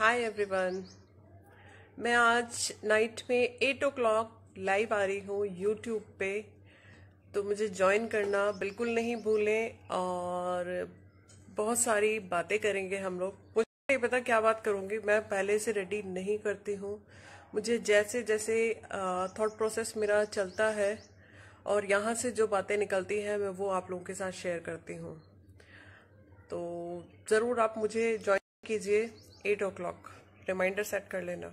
hi everyone मैं आज night में एट ओ क्लॉक लाइव आ रही हूँ यूट्यूब पे तो मुझे ज्वाइन करना बिल्कुल नहीं भूलें और बहुत सारी बातें करेंगे हम लोग मुझे नहीं पता क्या बात करूँगी मैं पहले से रेडी नहीं करती हूँ मुझे जैसे जैसे थॉट प्रोसेस मेरा चलता है और यहाँ से जो बातें निकलती हैं मैं वो आप लोगों के साथ शेयर करती हूँ तो ज़रूर आप मुझे ज्वाइन कीजिए eight o'clock reminder set कर लेना